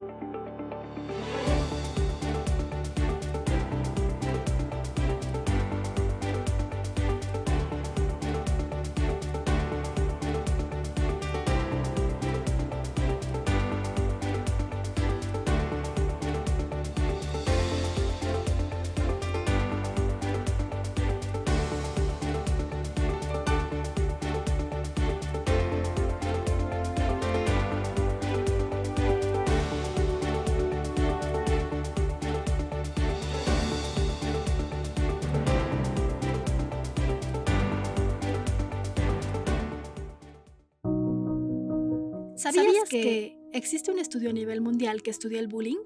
Thank you. ¿Sabías, que... que existe un estudio a nivel mundial que estudia el bullying?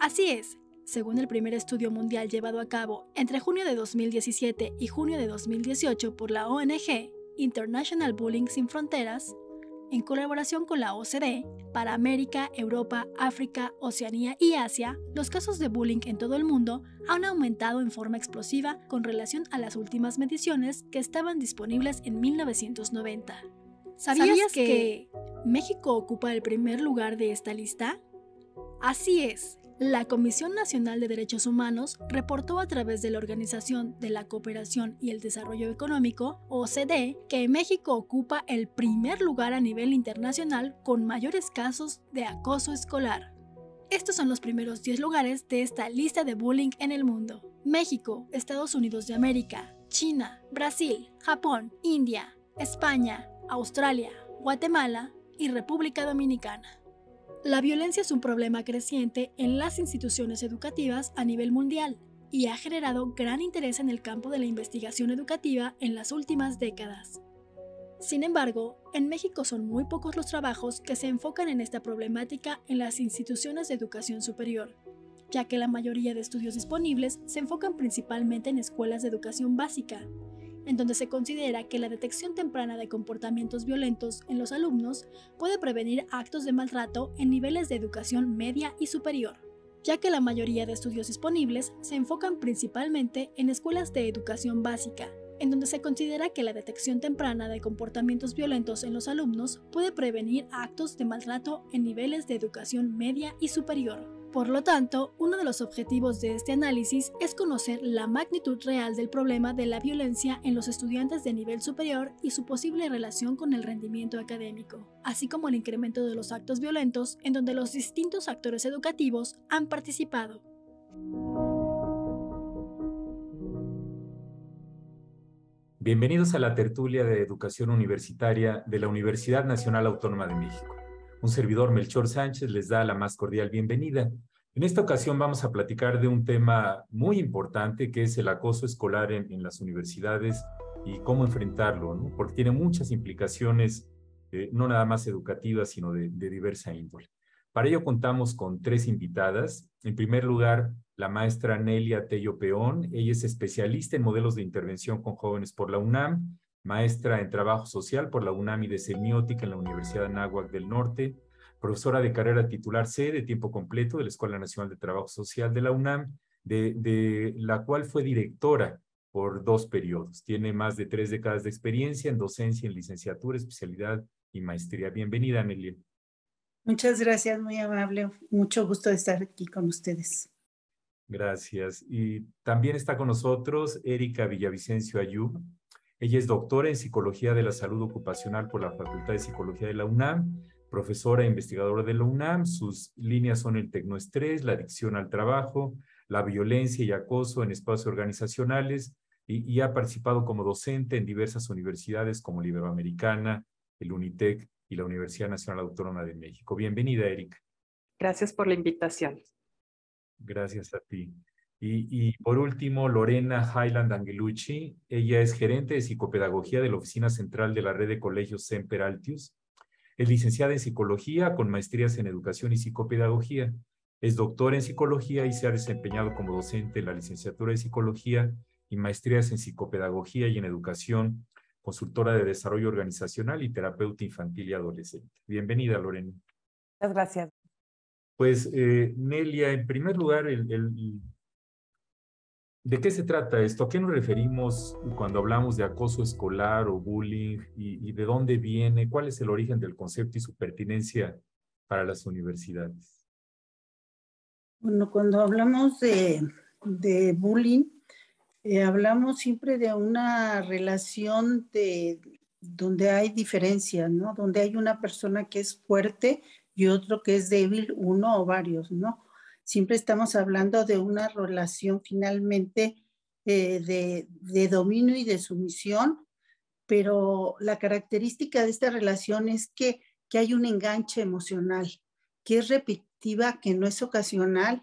Así es, según el primer estudio mundial llevado a cabo entre junio de 2017 y junio de 2018 por la ONG International Bullying Sin Fronteras, en colaboración con la OCDE, para América, Europa, África, Oceanía y Asia, los casos de bullying en todo el mundo han aumentado en forma explosiva con relación a las últimas mediciones que estaban disponibles en 1990. ¿Sabías, que... México ocupa el primer lugar de esta lista? Así es, la Comisión Nacional de Derechos Humanos reportó a través de la Organización de la Cooperación y el Desarrollo Económico, OCDE, que México ocupa el primer lugar a nivel internacional con mayores casos de acoso escolar. Estos son los primeros 10 lugares de esta lista de bullying en el mundo. México, Estados Unidos de América, China, Brasil, Japón, India, España, Australia, Guatemala y República Dominicana. La violencia es un problema creciente en las instituciones educativas a nivel mundial y ha generado gran interés en el campo de la investigación educativa en las últimas décadas. Sin embargo, en México son muy pocos los trabajos que se enfocan en esta problemática en las instituciones de educación superior, ya que la mayoría de estudios disponibles se enfocan principalmente en escuelas de educación básica, en donde se considera que la detección temprana de comportamientos violentos en los alumnos puede prevenir actos de maltrato en niveles de educación media y superior, ya que la mayoría de estudios disponibles se enfocan principalmente en escuelas de educación básica, en donde se considera que la detección temprana de comportamientos violentos en los alumnos puede prevenir actos de maltrato en niveles de educación media y superior. Por lo tanto, uno de los objetivos de este análisis es conocer la magnitud real del problema de la violencia en los estudiantes de nivel superior y su posible relación con el rendimiento académico, así como el incremento de los actos violentos en donde los distintos actores educativos han participado. Bienvenidos a la tertulia de educación universitaria de la Universidad Nacional Autónoma de México. Un servidor Melchor Sánchez les da la más cordial bienvenida. En esta ocasión vamos a platicar de un tema muy importante que es el acoso escolar en, las universidades y cómo enfrentarlo, porque tiene muchas implicaciones, eh, no nada más educativas, sino de, de diversa índole. Para ello contamos con tres invitadas. En primer lugar, la maestra Nelia Tello Peón. Ella es especialista en modelos de intervención con jóvenes por la UNAM maestra en Trabajo Social por la y de Semiótica en la Universidad de Anáhuac del Norte, profesora de carrera titular C de tiempo completo de la Escuela Nacional de Trabajo Social de la UNAM, de, la cual fue directora por dos periodos. Tiene más de tres décadas de experiencia en docencia, en licenciatura, especialidad y maestría. Bienvenida, Amelia. Muchas gracias, muy amable. Mucho gusto de estar aquí con ustedes. Gracias. Y también está con nosotros Erika Villavicencio Ayú, ella es doctora en Psicología de la Salud Ocupacional por la Facultad de Psicología de la UNAM, profesora e investigadora de la UNAM. Sus líneas son el tecnoestrés, la adicción al trabajo, la violencia y acoso en espacios organizacionales y, ha participado como docente en diversas universidades como la Iberoamericana, el UNITEC y la Universidad Nacional Autónoma de México. Bienvenida, Erika. Gracias por la invitación. Gracias a ti. Y, por último, Lorena Highland Angelucci. Ella es gerente de psicopedagogía de la Oficina Central de la Red de Colegios Semper Altius. Es licenciada en psicología con maestrías en educación y psicopedagogía. Es doctora en psicología y se ha desempeñado como docente en la licenciatura de psicología y maestrías en psicopedagogía y en educación, consultora de desarrollo organizacional y terapeuta infantil y adolescente. Bienvenida, Lorena. Muchas gracias. Pues, eh, Nelia, en primer lugar, el, el ¿De qué se trata esto? ¿A qué nos referimos cuando hablamos de acoso escolar o bullying? ¿Y, de dónde viene? ¿Cuál es el origen del concepto y su pertinencia para las universidades? Bueno, cuando hablamos de, bullying, eh, hablamos siempre de una relación de, donde hay diferencias, ¿no? Donde hay una persona que es fuerte y otro que es débil, uno o varios, ¿no? siempre estamos hablando de una relación finalmente eh, de, de, dominio y de sumisión, pero la característica de esta relación es que, que hay un enganche emocional, que es repetitiva, que no es ocasional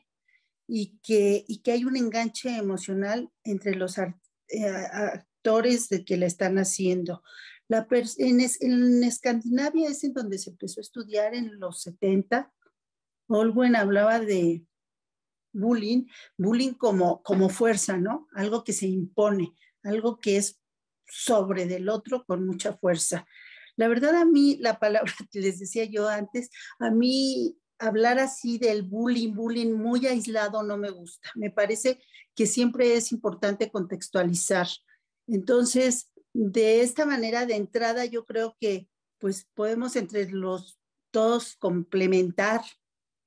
y que, y que hay un enganche emocional entre los eh, actores de que la están haciendo. La en, en, Escandinavia es en donde se empezó a estudiar en los 70. Olwen hablaba de, bullying, bullying como, como fuerza, ¿no? Algo que se impone, algo que es sobre del otro con mucha fuerza. La verdad a mí, la palabra que les decía yo antes, a mí hablar así del bullying, bullying muy aislado no me gusta. Me parece que siempre es importante contextualizar. Entonces, de esta manera de entrada, yo creo que pues podemos entre los dos complementar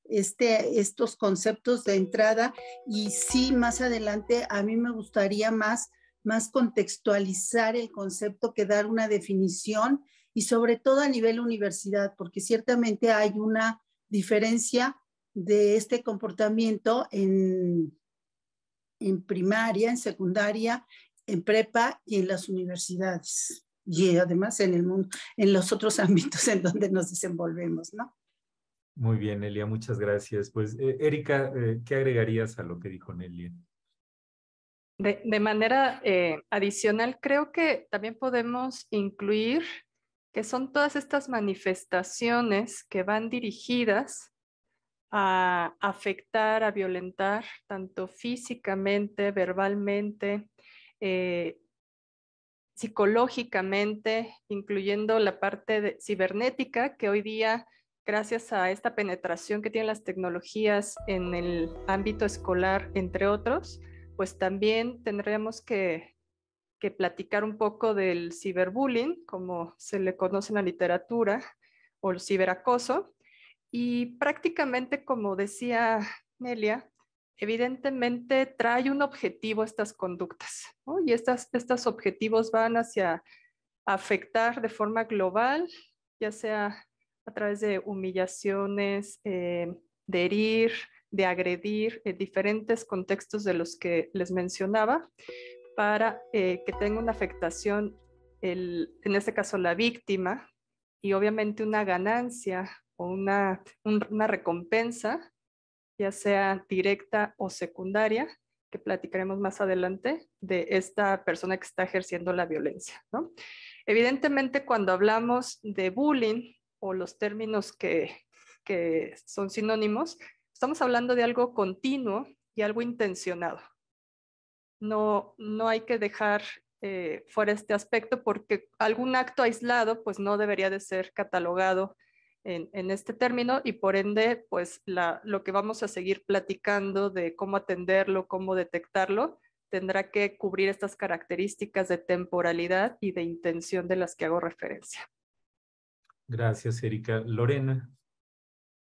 este, estos conceptos de entrada y sí, más adelante a mí me gustaría más, más contextualizar el concepto que dar una definición y sobre todo a nivel universidad, porque ciertamente hay una diferencia de este comportamiento en, en primaria, en secundaria, en prepa y en las universidades y además en el mundo, en los otros ámbitos en donde nos desenvolvemos, ¿no? Muy bien, Elia, muchas gracias. Pues, eh, Erika, eh, ¿qué agregarías a lo que dijo Nelia? De, manera eh, adicional, creo que también podemos incluir que son todas estas manifestaciones que van dirigidas a afectar, a violentar, tanto físicamente, verbalmente, psicológicamente, incluyendo la parte cibernética, que hoy día gracias a esta penetración que tienen las tecnologías en el ámbito escolar, entre otros, pues también tendremos que, platicar un poco del ciberbullying, como se le conoce en la literatura, o el ciberacoso. Y prácticamente, como decía Nelia, evidentemente trae un objetivo estas conductas, y estas, estos objetivos van hacia afectar de forma global, ya sea a través de humillaciones, eh, de herir, de agredir, en diferentes contextos de los que les mencionaba, para eh, que tenga una afectación, en este caso la víctima, y obviamente una ganancia o una, recompensa, ya sea directa o secundaria, que platicaremos más adelante, de esta persona que está ejerciendo la violencia. Evidentemente, cuando hablamos de bullying, o los términos que, son sinónimos, estamos hablando de algo continuo y algo intencionado. No, hay que dejar eh, fuera este aspecto porque algún acto aislado pues no debería de ser catalogado en, este término y por ende pues lo que vamos a seguir platicando de cómo atenderlo, cómo detectarlo, tendrá que cubrir estas características de temporalidad y de intención de las que hago referencia. Gracias, Erika. Lorena.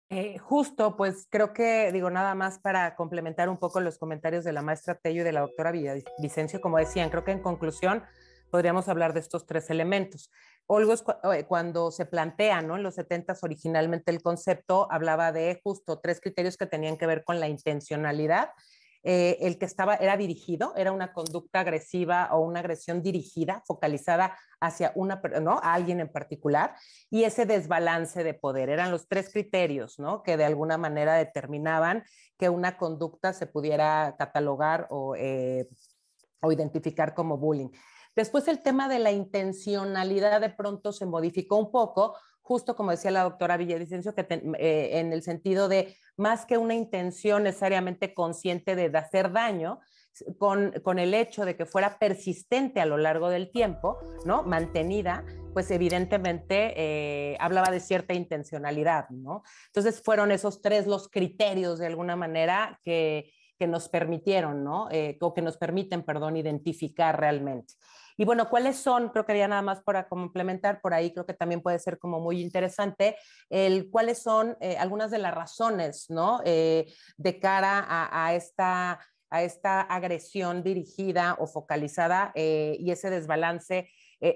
Eh, justo, pues creo que digo nada más para complementar un poco los comentarios de la maestra Tello y de la doctora Vicencio, como decían, creo que en conclusión podríamos hablar de estos tres elementos. Olgo eh, cuando se plantea, ¿no? En los 70 originalmente el concepto hablaba de justo tres criterios que tenían que ver con la intencionalidad, eh, el que estaba era dirigido, era una conducta agresiva o una agresión dirigida, focalizada hacia una, ¿no? a alguien en particular, y ese desbalance de poder. Eran los tres criterios que de alguna manera determinaban que una conducta se pudiera catalogar o, eh, o identificar como bullying. Después el tema de la intencionalidad de pronto se modificó un poco justo como decía la doctora Villavicencio, que eh, en el sentido de más que una intención necesariamente consciente de, hacer daño, con, el hecho de que fuera persistente a lo largo del tiempo, ¿no? Mantenida, pues evidentemente eh, hablaba de cierta intencionalidad, ¿no? Entonces fueron esos tres los criterios de alguna manera que, nos permitieron, eh, o que nos permiten, perdón, identificar realmente. Y bueno, ¿cuáles son? Creo que ya nada más para complementar por ahí, creo que también puede ser como muy interesante, el cuáles son eh, algunas de las razones, ¿no? Eh, de cara a, a esta a esta agresión dirigida o focalizada eh, y ese desbalance,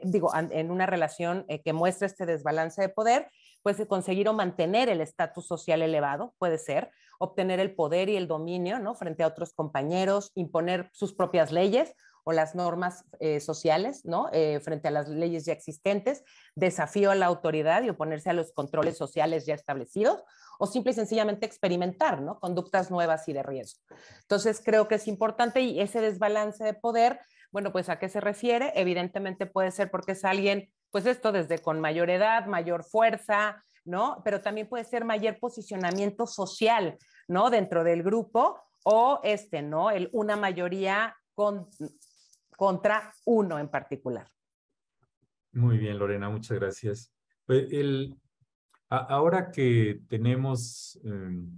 digo, en una relación que muestra este desbalance de poder, pues conseguir o mantener el estatus social elevado, puede ser, obtener el poder y el dominio, ¿no? Frente a otros compañeros, imponer sus propias leyes o las normas eh, sociales, ¿no? Eh, frente a las leyes ya existentes, desafío a la autoridad y oponerse a los controles sociales ya establecidos, o simple y sencillamente experimentar, ¿no? Conductas nuevas y de riesgo. Entonces, creo que es importante y ese desbalance de poder, bueno, pues a qué se refiere? Evidentemente puede ser porque es alguien, pues esto desde con mayor edad, mayor fuerza, ¿no? Pero también puede ser mayor posicionamiento social, ¿no? Dentro del grupo o este, ¿no? El, una mayoría con contra uno en particular. Muy bien, Lorena, muchas gracias. Pues el, ahora que tenemos, em,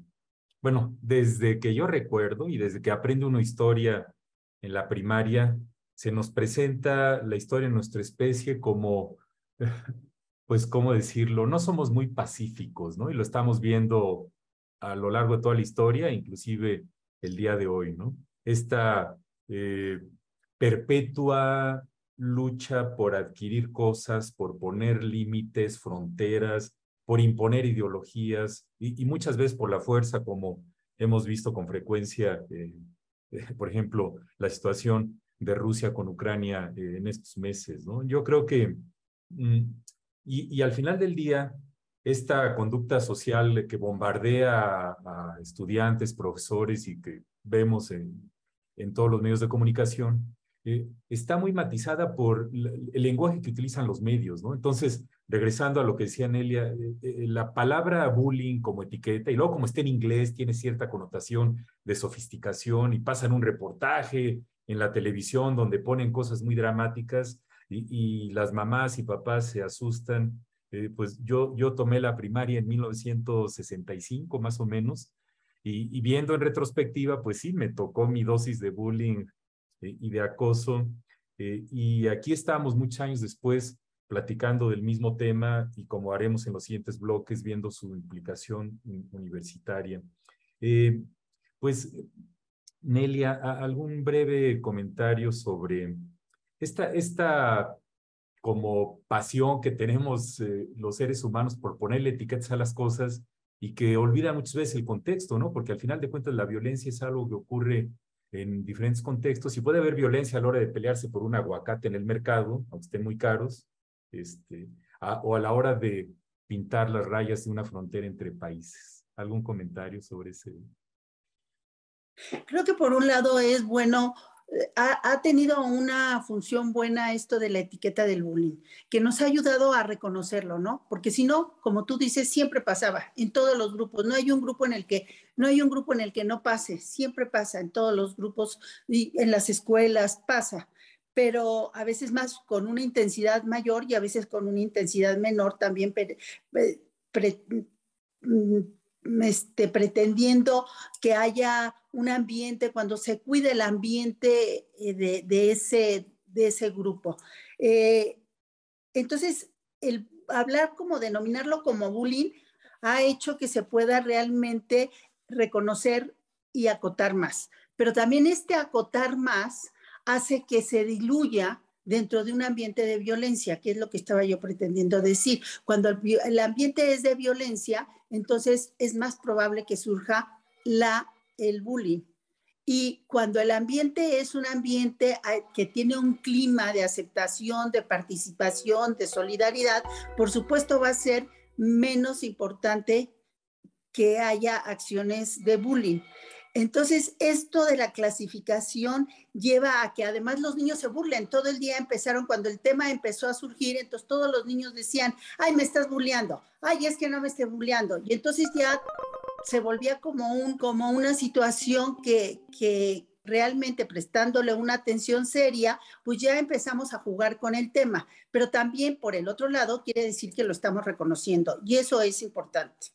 bueno, desde que yo recuerdo y desde que aprende una historia en la primaria, se nos presenta la historia de nuestra especie como, pues, ¿cómo decirlo? No somos muy pacíficos, ¿no? Y lo estamos viendo a lo largo de toda la historia, inclusive el día de hoy, ¿no? Esta eh, perpetua lucha por adquirir cosas, por poner límites, fronteras, por imponer ideologías y, muchas veces por la fuerza, como hemos visto con frecuencia, eh, eh, por ejemplo, la situación de Rusia con Ucrania eh, en estos meses. ¿no? Yo creo que, mm, y, al final del día, esta conducta social que bombardea a, estudiantes, profesores y que vemos en todos los medios de comunicación, eh, está muy matizada por el lenguaje que utilizan los medios, ¿no? Entonces, regresando a lo que decía Nelia, eh, eh, la palabra bullying como etiqueta, y luego como está en inglés, tiene cierta connotación de sofisticación y pasan un reportaje en la televisión donde ponen cosas muy dramáticas y, las mamás y papás se asustan. pues yo, yo tomé la primaria en 1965, más o menos, y viendo en retrospectiva, pues sí, me tocó mi dosis de bullying eh, y de acoso. Eh, y aquí estamos muchos años después platicando del mismo tema y como haremos en los siguientes bloques, viendo su implicación universitaria. Eh, pues, Nelia, ¿algún breve comentario sobre esta, esta como pasión que tenemos los seres humanos por ponerle etiquetas a las cosas y que olvida muchas veces el contexto, ¿no? Porque al final de cuentas la violencia es algo que ocurre en diferentes contextos y puede haber violencia a la hora de pelearse por un aguacate en el mercado, aunque estén muy caros, este, o a la hora de pintar las rayas de una frontera entre países. ¿Algún comentario sobre ese? Creo que por un lado es bueno ha, tenido una función buena esto de la etiqueta del bullying, que nos ha ayudado a reconocerlo, ¿no? Porque si no, como tú dices, siempre pasaba en todos los grupos. No hay un grupo en el que no hay un grupo en el que no pase, siempre pasa en todos los grupos y en las escuelas pasa, pero a veces más con una intensidad mayor y a veces con una intensidad menor también eh, mm, este, pretendiendo que haya un ambiente, cuando se cuide el ambiente eh, de, ese, de ese grupo. Eh, entonces, el hablar como denominarlo como bullying ha hecho que se pueda realmente reconocer y acotar más. Pero también este acotar más hace que se diluya dentro de un ambiente de violencia, que es lo que estaba yo pretendiendo decir. Cuando el, ambiente es de violencia, entonces es más probable que surja el bullying. Y cuando el ambiente es un ambiente eh, que tiene un clima de aceptación, de participación, de solidaridad, por supuesto va a ser menos importante que haya acciones de bullying. Entonces, esto de la clasificación lleva a que además los niños se burlen. Todo el día empezaron, cuando el tema empezó a surgir, entonces todos los niños decían, ay, me estás burleando, ay, es que no me esté burleando. Y entonces ya se volvía como, un, como una situación que, que realmente prestándole una atención seria, pues ya empezamos a jugar con el tema. Pero también, por el otro lado, quiere decir que lo estamos reconociendo y eso es importante.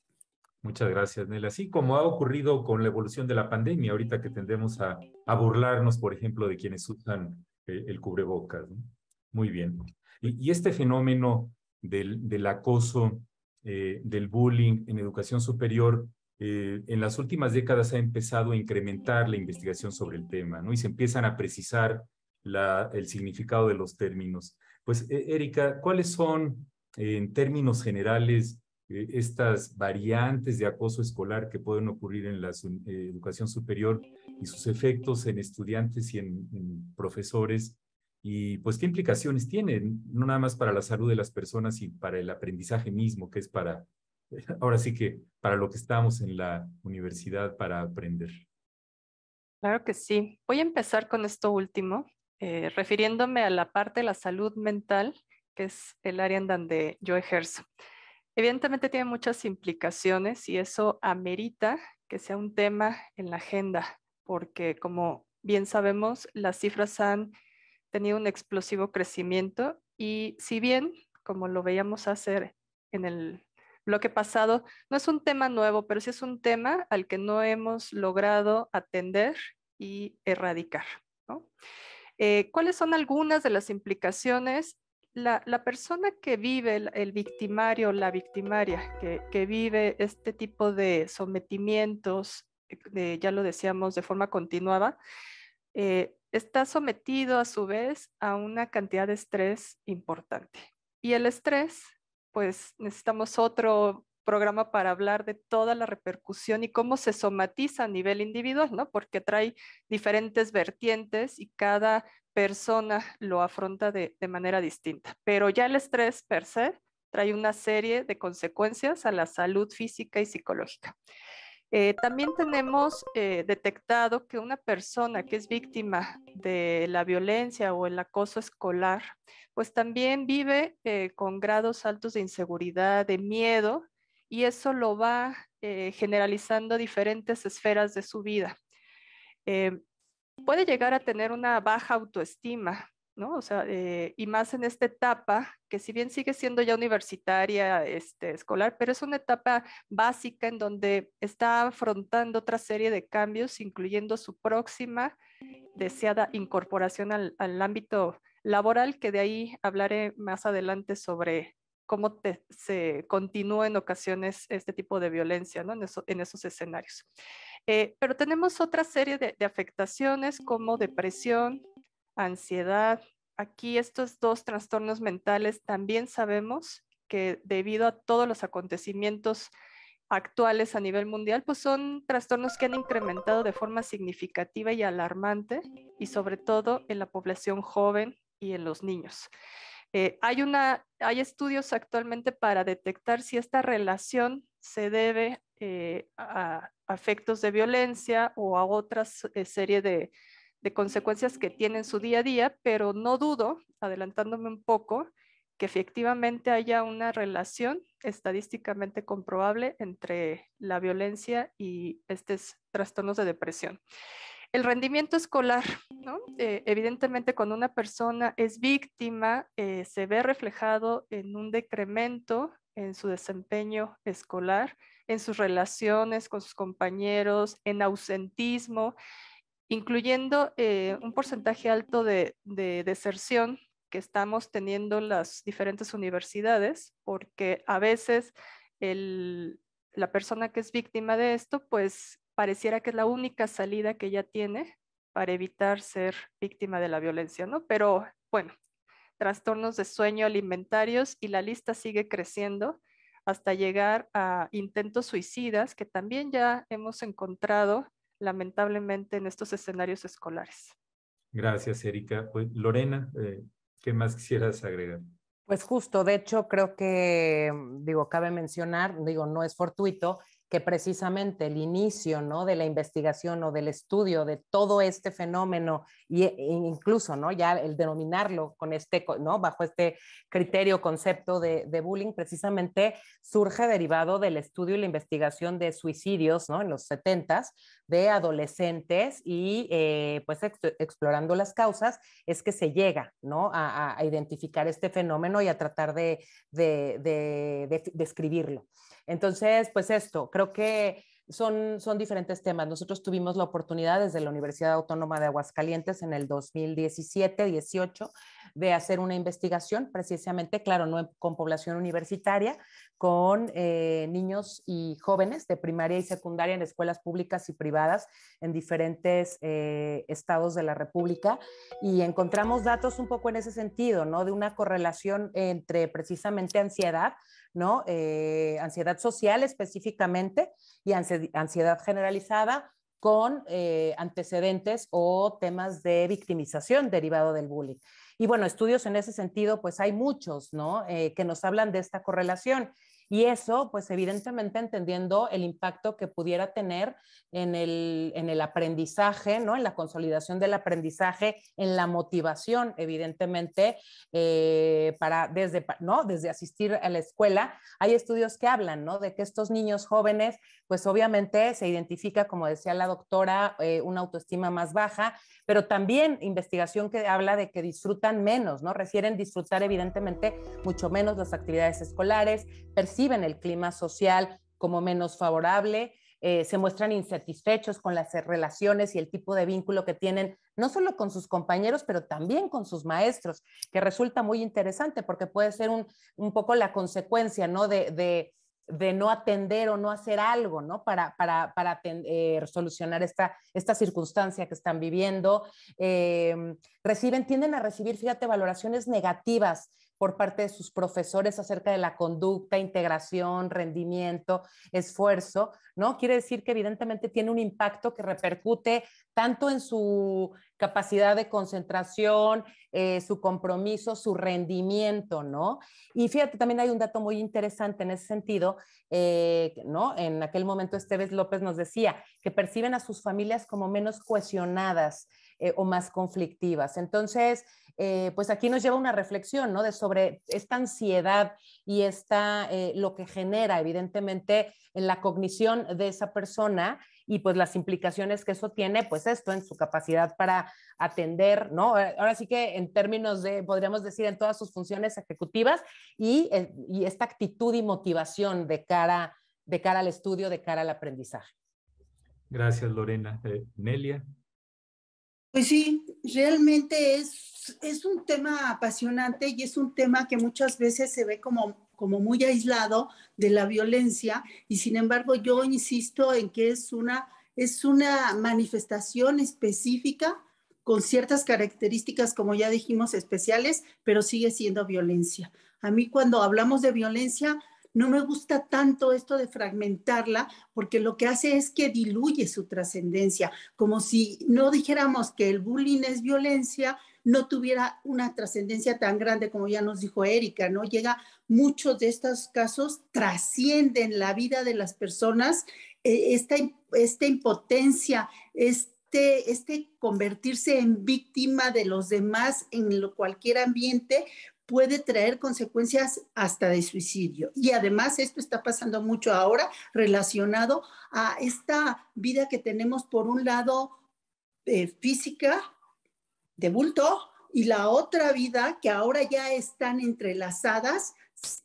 Muchas gracias, Nela. Así como ha ocurrido con la evolución de la pandemia, ahorita que tendemos a, burlarnos, por ejemplo, de quienes usan eh, el cubrebocas. Muy bien. Y, este fenómeno del, del acoso, eh, del bullying en educación superior, eh, en las últimas décadas ha empezado a incrementar la investigación sobre el tema, ¿no? Y se empiezan a precisar la, el significado de los términos. Pues, e-, Erika, ¿cuáles son, en términos generales, eh, estas variantes de acoso escolar que pueden ocurrir en la eh, educación superior y sus efectos en estudiantes y en, profesores. Y pues qué implicaciones tienen, no nada más para la salud de las personas y para el aprendizaje mismo, que es para, ahora sí que para lo que estamos en la universidad para aprender. Claro que sí. Voy a empezar con esto último, eh, refiriéndome a la parte de la salud mental, que es el área en donde yo ejerzo. Evidentemente tiene muchas implicaciones y eso amerita que sea un tema en la agenda, porque como bien sabemos, las cifras han tenido un explosivo crecimiento y si bien, como lo veíamos hacer en el bloque pasado, no es un tema nuevo, pero sí es un tema al que no hemos logrado atender y erradicar. Eh, ¿Cuáles son algunas de las implicaciones la, persona que vive, el, victimario, la victimaria, que, vive este tipo de sometimientos, eh, ya lo decíamos, de forma continuada, eh, está sometido a su vez a una cantidad de estrés importante. Y el estrés, pues necesitamos otro programa para hablar de toda la repercusión y cómo se somatiza a nivel individual, ¿no? Porque trae diferentes vertientes y cada persona lo afronta de, manera distinta. Pero ya el estrés per se trae una serie de consecuencias a la salud física y psicológica. Eh, también tenemos eh, detectado que una persona que es víctima de la violencia o el acoso escolar, pues también vive eh, con grados altos de inseguridad, de miedo y eso lo va eh, generalizando diferentes esferas de su vida. Eh, puede llegar a tener una baja autoestima, ¿no? O sea, eh, y más en esta etapa, que si bien sigue siendo ya universitaria, este, escolar, pero es una etapa básica en donde está afrontando otra serie de cambios, incluyendo su próxima deseada incorporación al, al ámbito laboral, que de ahí hablaré más adelante sobre cómo se continúa en ocasiones este tipo de violencia ¿no? en, esos escenarios. Eh, pero tenemos otra serie de, de afectaciones como depresión, ansiedad. Aquí estos dos trastornos mentales también sabemos que debido a todos los acontecimientos actuales a nivel mundial, pues son trastornos que han incrementado de forma significativa y alarmante, y sobre todo en la población joven y en los niños. Eh, hay, estudios actualmente para detectar si esta relación se debe eh, a afectos de violencia o a otra eh, serie de, de, consecuencias que tienen su día a día, pero no dudo, adelantándome un poco, que efectivamente haya una relación estadísticamente comprobable entre la violencia y estos trastornos de depresión. El rendimiento escolar, eh, evidentemente cuando una persona es víctima, eh, se ve reflejado en un decremento en su desempeño escolar, en sus relaciones con sus compañeros, en ausentismo, incluyendo eh, un porcentaje alto de, deserción que estamos teniendo las diferentes universidades, porque a veces la persona que es víctima de esto, pues pareciera que es la única salida que ella tiene para evitar ser víctima de la violencia, ¿no? Pero bueno, trastornos de sueño alimentarios y la lista sigue creciendo hasta llegar a intentos suicidas que también ya hemos encontrado lamentablemente en estos escenarios escolares. Gracias, Erika. Pues, Lorena, eh, ¿qué más quisieras agregar? Pues justo, de hecho, creo que, digo, cabe mencionar, digo, no es fortuito, que precisamente el inicio ¿no? de la investigación o del estudio de todo este fenómeno, e incluso ¿no? ya el denominarlo con este, ¿no? bajo este criterio, concepto de, de, bullying, precisamente surge derivado del estudio y la investigación de suicidios ¿no? en los 70 de adolescentes y eh, pues explorando las causas es que se llega ¿no? a, identificar este fenómeno y a tratar de describirlo. Entonces, pues esto, creo que son, diferentes temas. Nosotros tuvimos la oportunidad desde la Universidad Autónoma de Aguascalientes en el 2017-18 de hacer una investigación, precisamente, claro, no con población universitaria, con eh, niños y jóvenes de primaria y secundaria en escuelas públicas y privadas en diferentes eh, estados de la República. Y encontramos datos un poco en ese sentido, ¿no? De una correlación entre precisamente ansiedad, ¿no? Eh, ansiedad social específicamente y ansiedad generalizada con antecedentes o temas de victimización derivado del bullying. Y bueno, estudios en ese sentido, pues hay muchos, ¿no? Eh, que nos hablan de esta correlación. Y eso, pues evidentemente entendiendo el impacto que pudiera tener en el, en el, aprendizaje, ¿no? En la consolidación del aprendizaje, en la motivación, evidentemente, eh, para desde, ¿no? Desde asistir a la escuela. Hay estudios que hablan, ¿no? De que estos niños jóvenes, pues obviamente se identifica, como decía la doctora, eh, una autoestima más baja, pero también investigación que habla de que disfrutan menos, ¿no? Refieren disfrutar evidentemente mucho menos las actividades escolares, perciben el clima social como menos favorable, eh, se muestran insatisfechos con las relaciones y el tipo de vínculo que tienen, no solo con sus compañeros, pero también con sus maestros, que resulta muy interesante porque puede ser un, poco la consecuencia, ¿no? de de no atender o no hacer algo, ¿no? Para, para, para eh, solucionar esta, esta circunstancia que están viviendo. Em, reciben, tienden a recibir, fíjate, valoraciones negativas por parte de sus profesores acerca de la conducta, integración, rendimiento, esfuerzo, ¿no? Quiere decir que evidentemente tiene un impacto que repercute tanto en su capacidad de concentración, eh, su compromiso, su rendimiento, ¿no? Y fíjate, también hay un dato muy interesante en ese sentido, eh, ¿no? En aquel momento Esteves López nos decía que perciben a sus familias como menos cohesionadas, eh, o más conflictivas. Entonces, eh, pues aquí nos lleva una reflexión, ¿no? De sobre esta ansiedad y esta, eh, lo que genera evidentemente en la cognición de esa persona y pues las implicaciones que eso tiene, pues esto en su capacidad para atender, ¿no? Ahora sí que en términos de, podríamos decir, en todas sus funciones ejecutivas y, esta actitud y motivación de cara, de cara al estudio, de cara al aprendizaje. Gracias, Lorena. Nelia. Pues sí, realmente es, es un tema apasionante y es un tema que muchas veces se ve como, como muy aislado de la violencia y sin embargo yo insisto en que es una, es una manifestación específica con ciertas características, como ya dijimos, especiales, pero sigue siendo violencia. A mí cuando hablamos de violencia, no me gusta tanto esto de fragmentarla porque lo que hace es que diluye su trascendencia, como si no dijéramos que el bullying es violencia, no tuviera una trascendencia tan grande como ya nos dijo Erika, ¿no? Llega, muchos de estos casos trascienden la vida de las personas, e, esta, impotencia, este, este, convertirse en víctima de los demás en cualquier ambiente, puede traer consecuencias hasta de suicidio. Y además esto está pasando mucho ahora relacionado a esta vida que tenemos por un lado eh, física de bulto y la otra vida que ahora ya están entrelazadas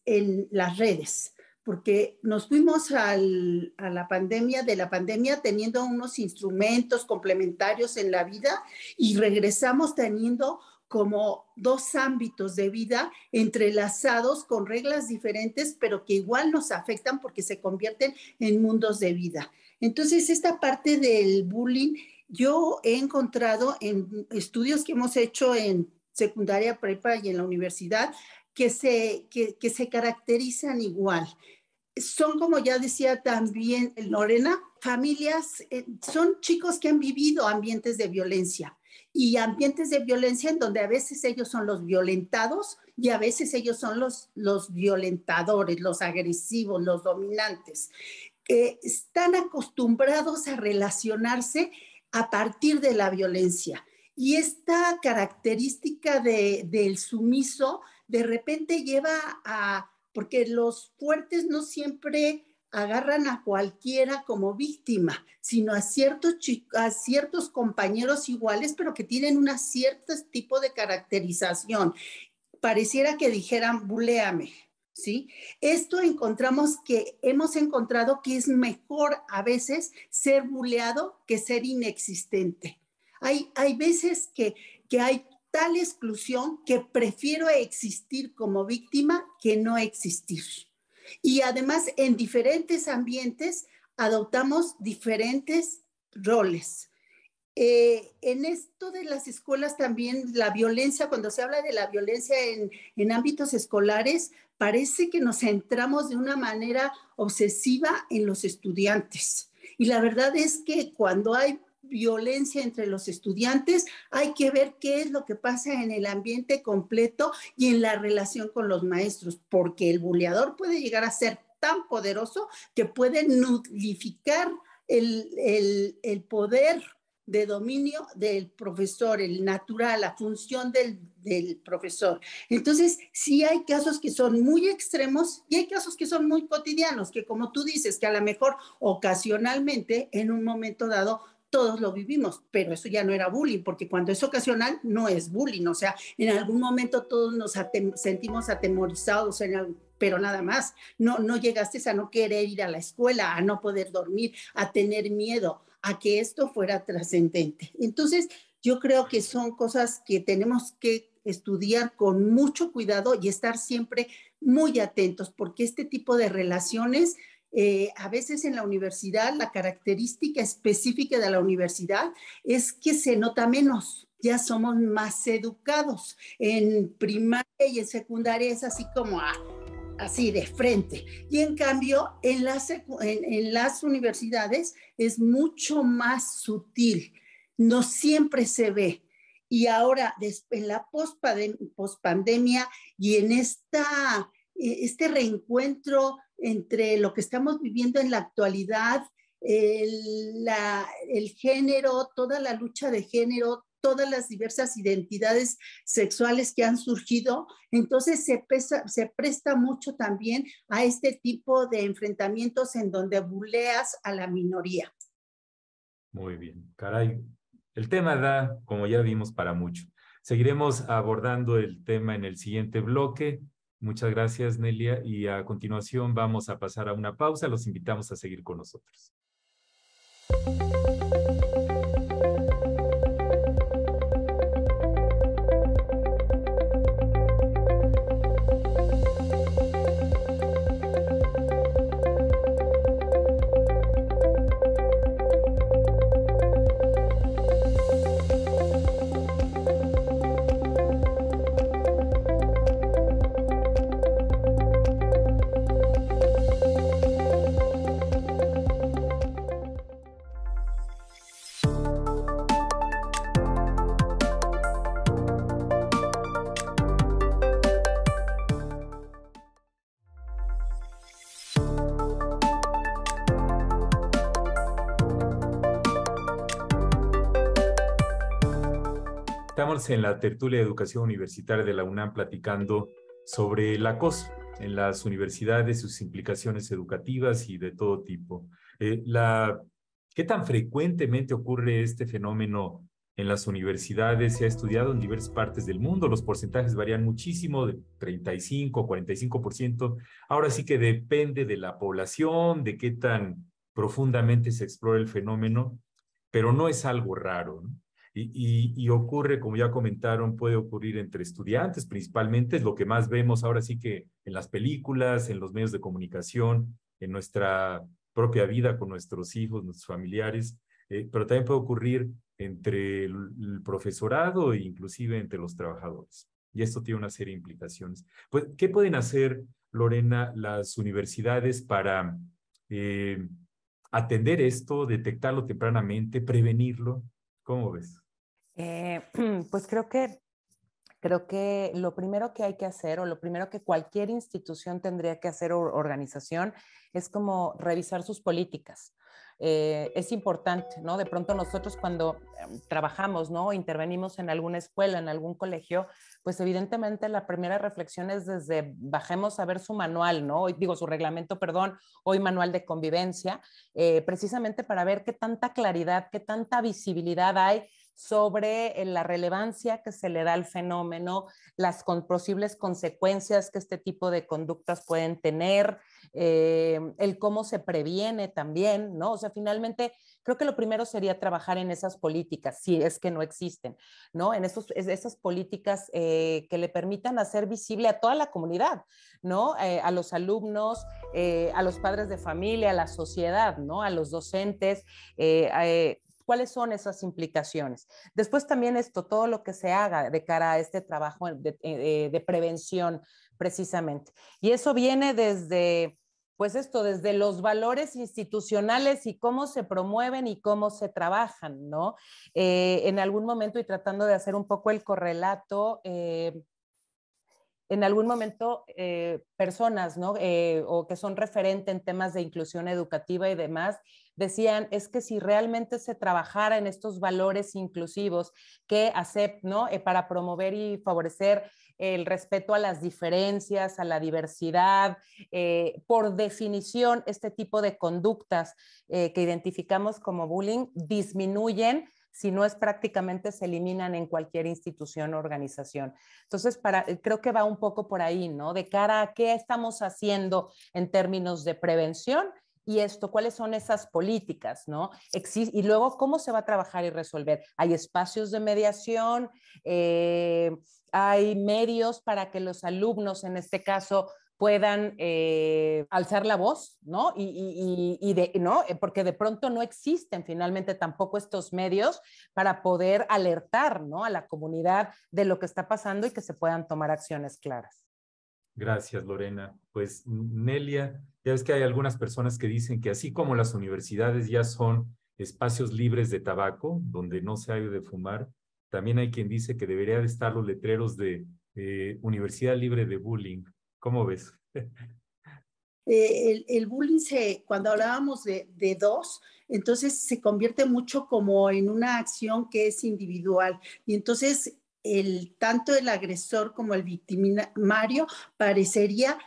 en las redes porque nos fuimos a la pandemia, de la pandemia teniendo unos instrumentos complementarios en la vida y regresamos teniendo como dos ámbitos de vida entrelazados con reglas diferentes, pero que igual nos afectan porque se convierten en mundos de vida. Entonces, esta parte del bullying yo he encontrado en estudios que hemos hecho en secundaria, prepa y en la universidad, que se, que, se caracterizan igual. Son, como ya decía también Lorena, familias, eh, son chicos que han vivido ambientes de violencia y ambientes de violencia en donde a veces ellos son los violentados y a veces ellos son los, los violentadores, los agresivos, los dominantes, están acostumbrados a relacionarse a partir de la violencia. Y esta característica del sumiso de repente lleva a, porque los fuertes no siempre agarran a cualquiera como víctima, sino a ciertos, a ciertos compañeros iguales, pero que tienen un cierto tipo de caracterización. Pareciera que dijeran, buleame. ¿Sí? Esto encontramos que hemos encontrado que es mejor a veces ser buleado que ser inexistente. Hay, hay veces que, que hay tal exclusión que prefiero existir como víctima que no existir. Y además en diferentes ambientes adoptamos diferentes roles. Eh, en esto de las escuelas también la violencia, cuando se habla de la violencia en, en ámbitos escolares, parece que nos centramos de una manera obsesiva en los estudiantes. Y la verdad es que cuando hay violencia entre los estudiantes, hay que ver qué es lo que pasa en el ambiente completo y en la relación con los maestros, porque el buleador puede llegar a ser tan poderoso que puede nulificar el, poder de dominio del profesor, el natural, la función del, del, profesor. Entonces, sí hay casos que son muy extremos y hay casos que son muy cotidianos, que como tú dices, que a lo mejor ocasionalmente en un momento dado todos lo vivimos, pero eso ya no era bullying, porque cuando es ocasional no es bullying, o sea, en algún momento todos nos sentimos atemorizados, pero nada más, no, no llegaste a no querer ir a la escuela, a no poder dormir, a tener miedo, a que esto fuera trascendente. Entonces, yo creo que son cosas que tenemos que estudiar con mucho cuidado y estar siempre muy atentos, porque este tipo de relaciones eh, a veces en la universidad la característica específica de la universidad es que se nota menos, ya somos más educados. En primaria y en secundaria es así como ah, así de frente. Y en cambio, en las, en las universidades es mucho más sutil, no siempre se ve. Y ahora, en la pospandemia y en esta eh, este reencuentro entre lo que estamos viviendo en la actualidad, el, género, toda la lucha de género, todas las diversas identidades sexuales que han surgido, entonces se, se, presta mucho también a este tipo de enfrentamientos en donde buleas a la minoría. Muy bien, caray. El tema da, como ya vimos, para mucho. Seguiremos abordando el tema en el siguiente bloque. Muchas gracias, Nelia. Y a continuación vamos a pasar a una pausa. Los invitamos a seguir con nosotros. Estamos en la tertulia de educación universitaria de la UNAM platicando sobre la acoso en las universidades, sus implicaciones educativas y de todo tipo. Eh, ¿Qué tan frecuentemente ocurre este fenómeno en las universidades? Se ha estudiado en diversas partes del mundo, los porcentajes varían muchísimo, de 35, 45%. Ahora sí que depende de la población, de qué tan profundamente se explora el fenómeno, pero no es algo raro. ¿no? y, ocurre, como ya comentaron, puede ocurrir entre estudiantes principalmente, es lo que más vemos ahora sí que en las películas, en los medios de comunicación, en nuestra propia vida con nuestros hijos, nuestros familiares, eh, pero también puede ocurrir entre el, profesorado e inclusive entre los trabajadores. Y esto tiene una serie de implicaciones. Pues, ¿Qué pueden hacer, Lorena, las universidades para eh, atender esto, detectarlo tempranamente, prevenirlo? ¿Cómo ves? Eh, pues creo que, creo que lo primero que hay que hacer o lo primero que cualquier institución tendría que hacer o organización es como revisar sus políticas. Eh, es importante, ¿no? De pronto nosotros cuando em, trabajamos, ¿no? Intervenimos en alguna escuela, en algún colegio, pues evidentemente la primera reflexión es desde bajemos a ver su manual, ¿no? digo, su reglamento, perdón, hoy manual de convivencia, eh, precisamente para ver qué tanta claridad, qué tanta visibilidad hay sobre eh, la relevancia que se le da al fenómeno, las posibles consecuencias que este tipo de conductas pueden tener, eh, el cómo se previene también, ¿no? O sea, finalmente creo que lo primero sería trabajar en esas políticas, si es que no existen, ¿no? En esas políticas eh, que le permitan hacer visible a toda la comunidad, ¿no? a los alumnos, a los padres de familia, a la sociedad, ¿no? A los docentes, cuáles son esas implicaciones. Después también esto, todo lo que se haga de cara a este trabajo eh, de, prevención precisamente. Y eso viene desde, pues esto, desde los valores institucionales y cómo se promueven y cómo se trabajan, ¿no? Eh, en algún momento y tratando de hacer un poco el correlato. Eh, en algún momento eh, personas, eh, o que son referentes en temas de inclusión educativa y demás, decían, es que si realmente se trabajara en estos valores inclusivos que ACEP, eh, para promover y favorecer el respeto a las diferencias, a la diversidad, por definición, este tipo de conductas que identificamos como bullying disminuyen si no es prácticamente se eliminan en cualquier institución o organización. Entonces, para, eh, creo que va un poco por ahí, ¿no? De cara a qué estamos haciendo en términos de prevención y esto, cuáles son esas políticas, ¿no? y luego, ¿cómo se va a trabajar y resolver? ¿Hay espacios de mediación? Eh, ¿Hay medios para que los alumnos, en este caso, puedan eh, alzar la voz, ¿no? Y, de, ¿no? Eh, porque de pronto no existen finalmente tampoco estos medios para poder alertar, ¿no? A la comunidad de lo que está pasando y que se puedan tomar acciones claras. Gracias, Lorena. Pues, Nelia, ya ves que hay algunas personas que dicen que así como las universidades ya son espacios libres de tabaco, donde no se ha de fumar, también hay quien dice que debería de estar los letreros de eh, Universidad Libre de Bullying ¿Cómo ves? Eh, el, bullying se, cuando hablábamos de, de, dos, entonces se convierte mucho como en una acción que es individual. Y entonces el, tanto el agresor como el victimario parecería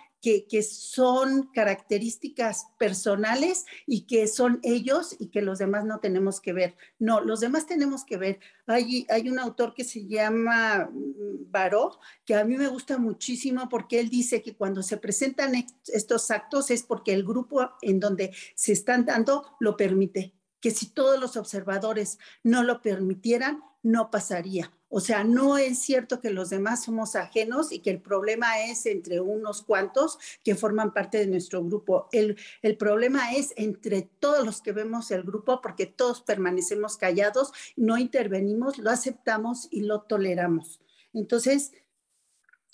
que, son características personales y que son ellos y que los demás no tenemos que ver. No, los demás tenemos que ver. Hay, hay un autor que se llama mm, Baró, que a mí me gusta muchísimo porque él dice que cuando se presentan estos actos es porque el grupo en donde se están dando lo permite que si todos los observadores no lo permitieran, no pasaría. O sea, no es cierto que los demás somos ajenos y que el problema es entre unos cuantos que forman parte de nuestro grupo. El, problema es entre todos los que vemos el grupo porque todos permanecemos callados, no intervenimos, lo aceptamos y lo toleramos. Entonces,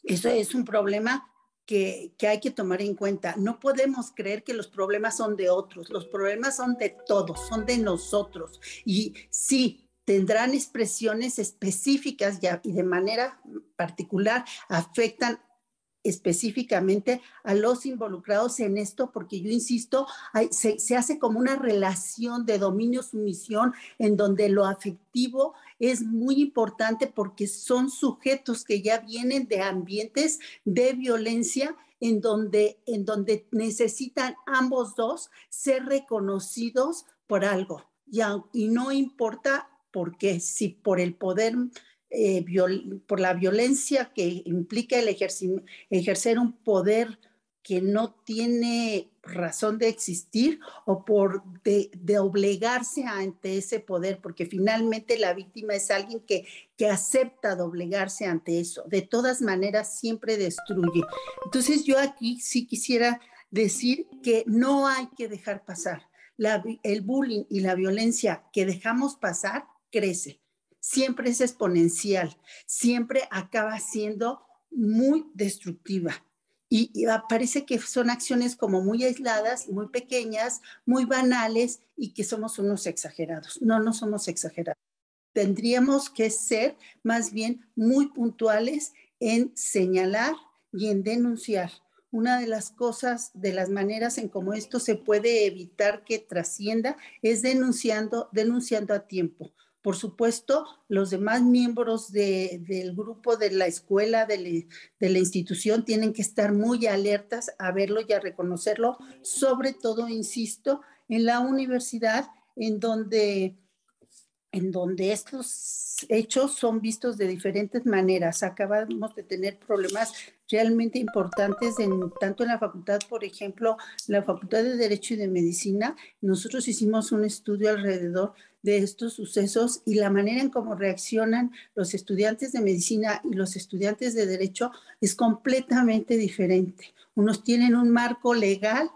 eso es un problema que, que, hay que tomar en cuenta. No podemos creer que los problemas son de otros, los problemas son de todos, son de nosotros. Y sí, tendrán expresiones específicas y de manera particular afectan específicamente a los involucrados en esto, porque yo insisto, se, hace como una relación de dominio-sumisión en donde lo afectivo es muy importante porque son sujetos que ya vienen de ambientes de violencia en donde, en donde necesitan ambos dos ser reconocidos por algo. y no importa porque si por el poder, eh, por la violencia que implica el ejercer un poder que no tiene razón de existir o por de, doblegarse ante ese poder, porque finalmente la víctima es alguien que, que acepta doblegarse ante eso. De todas maneras, siempre destruye. Entonces yo aquí sí quisiera decir que no hay que dejar pasar. el bullying y la violencia que dejamos pasar crece, siempre es exponencial, siempre acaba siendo muy destructiva. Y, parece que son acciones como muy aisladas, muy pequeñas, muy banales y que somos unos exagerados. No, no somos exagerados. Tendríamos que ser más bien muy puntuales en señalar y en denunciar. Una de las cosas, de las maneras en cómo esto se puede evitar que trascienda es denunciando, denunciando a tiempo por supuesto, los demás miembros del grupo de la escuela, de, la institución, tienen que estar muy alertas a verlo y a reconocerlo, sobre todo, insisto, en la universidad, en donde, en donde estos hechos son vistos de diferentes maneras. Acabamos de tener problemas realmente importantes en, tanto en la facultad, por ejemplo, la Facultad de Derecho y de Medicina. Nosotros hicimos un estudio alrededor de estos sucesos y la manera en cómo reaccionan los estudiantes de medicina y los estudiantes de derecho es completamente diferente. Unos tienen un marco legal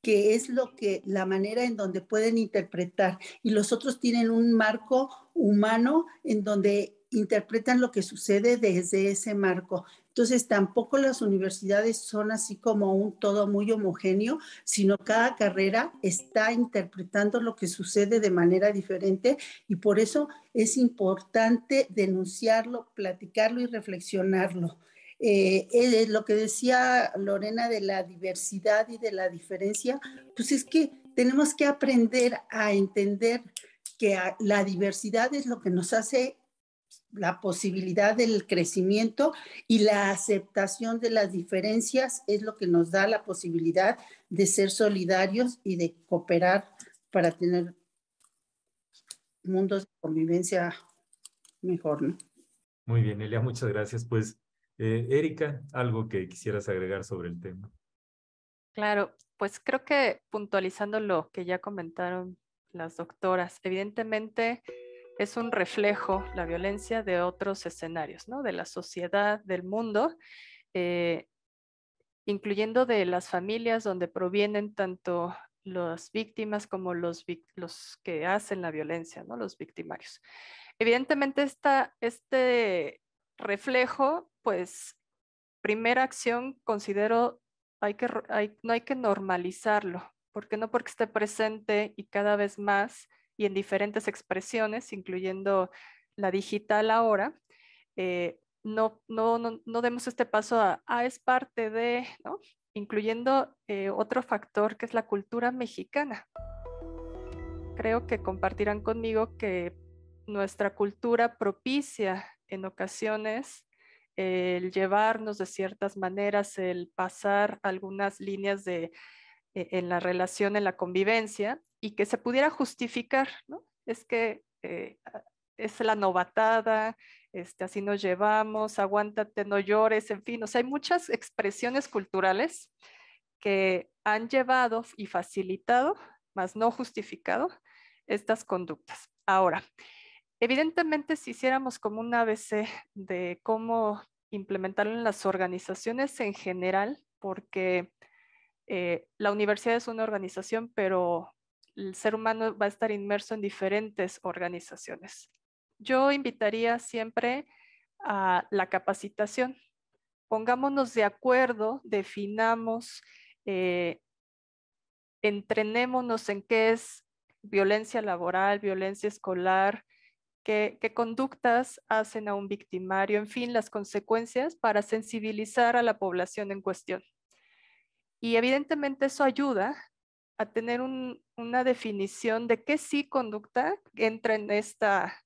que es lo que la manera en donde pueden interpretar y los otros tienen un marco humano en donde interpretan lo que sucede desde ese marco. Entonces, tampoco las universidades son así como un todo muy homogéneo, sino cada carrera está interpretando lo que sucede de manera diferente y por eso es importante denunciarlo, platicarlo y reflexionarlo. Eh, eh, lo que decía Lorena de la diversidad y de la diferencia, pues es que tenemos que aprender a entender que la diversidad es lo que nos hace la posibilidad del crecimiento y la aceptación de las diferencias es lo que nos da la posibilidad de ser solidarios y de cooperar para tener mundos de convivencia mejor, Muy bien, Elia, muchas gracias. Pues, eh, Erika, algo que quisieras agregar sobre el tema. Claro, pues creo que puntualizando lo que ya comentaron las doctoras, evidentemente es un reflejo, la violencia, de otros escenarios, ¿no? de la sociedad, del mundo, eh, incluyendo de las familias donde provienen tanto las víctimas como los, que hacen la violencia, ¿no? los victimarios. Evidentemente, este reflejo, pues, primera acción, considero, que, no hay que normalizarlo, porque no porque esté presente y cada vez más y en diferentes expresiones, incluyendo la digital ahora, eh, no, no, demos este paso a, ah, es parte de, ¿no? incluyendo eh, otro factor que es la cultura mexicana. Creo que compartirán conmigo que nuestra cultura propicia en ocasiones el llevarnos de ciertas maneras, el pasar algunas líneas de e, en la relación, en la convivencia, y que se pudiera justificar, ¿no? Es que eh, es la novatada, este, así nos llevamos, aguántate, no llores, en fin, o sea, hay muchas expresiones culturales que han llevado y facilitado, más no justificado, estas conductas. Ahora, evidentemente si hiciéramos como un ABC de cómo implementarlo en las organizaciones en general, porque eh, la universidad es una organización, pero el ser humano va a estar inmerso en diferentes organizaciones. Yo invitaría siempre a la capacitación. Pongámonos de acuerdo, definamos, eh, entrenémonos en qué es violencia laboral, violencia escolar, qué, conductas hacen a un victimario, en fin, las consecuencias para sensibilizar a la población en cuestión. Y evidentemente eso ayuda a tener una definición de qué sí conducta entra en esta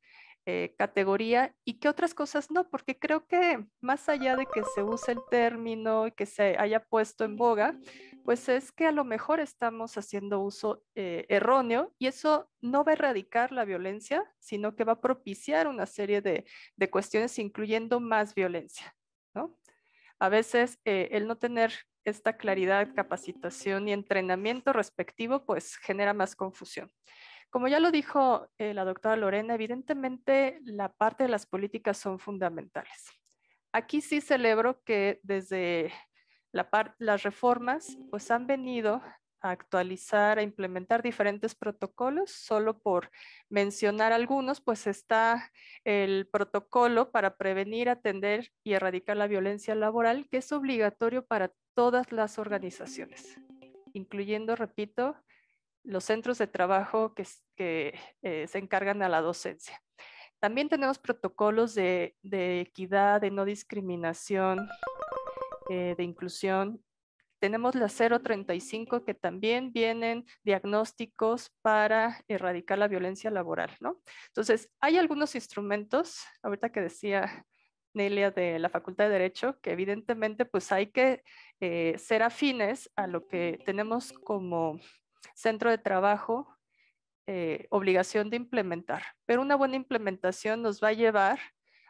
eh, categoría y qué otras cosas no, porque creo que más allá de que se use el término y que se haya puesto en boga, pues es que a lo mejor estamos haciendo uso eh, erróneo y eso no va a erradicar la violencia, sino que va a propiciar una serie de, cuestiones, incluyendo más violencia, ¿no? A veces eh, el no tener esta claridad, capacitación y entrenamiento respectivo, pues genera más confusión. Como ya lo dijo eh, la doctora Lorena, evidentemente la parte de las políticas son fundamentales. Aquí sí celebro que desde la las reformas pues han venido actualizar, e implementar diferentes protocolos. Solo por mencionar algunos, pues está el protocolo para prevenir, atender y erradicar la violencia laboral, que es obligatorio para todas las organizaciones, incluyendo, repito, los centros de trabajo que, eh, se encargan a la docencia. También tenemos protocolos de, equidad, de no discriminación, eh, de inclusión tenemos la 035 que también vienen diagnósticos para erradicar la violencia laboral, ¿no? Entonces, hay algunos instrumentos, ahorita que decía Nelia de la Facultad de Derecho, que evidentemente pues hay que eh, ser afines a lo que tenemos como centro de trabajo eh, obligación de implementar. Pero una buena implementación nos va a llevar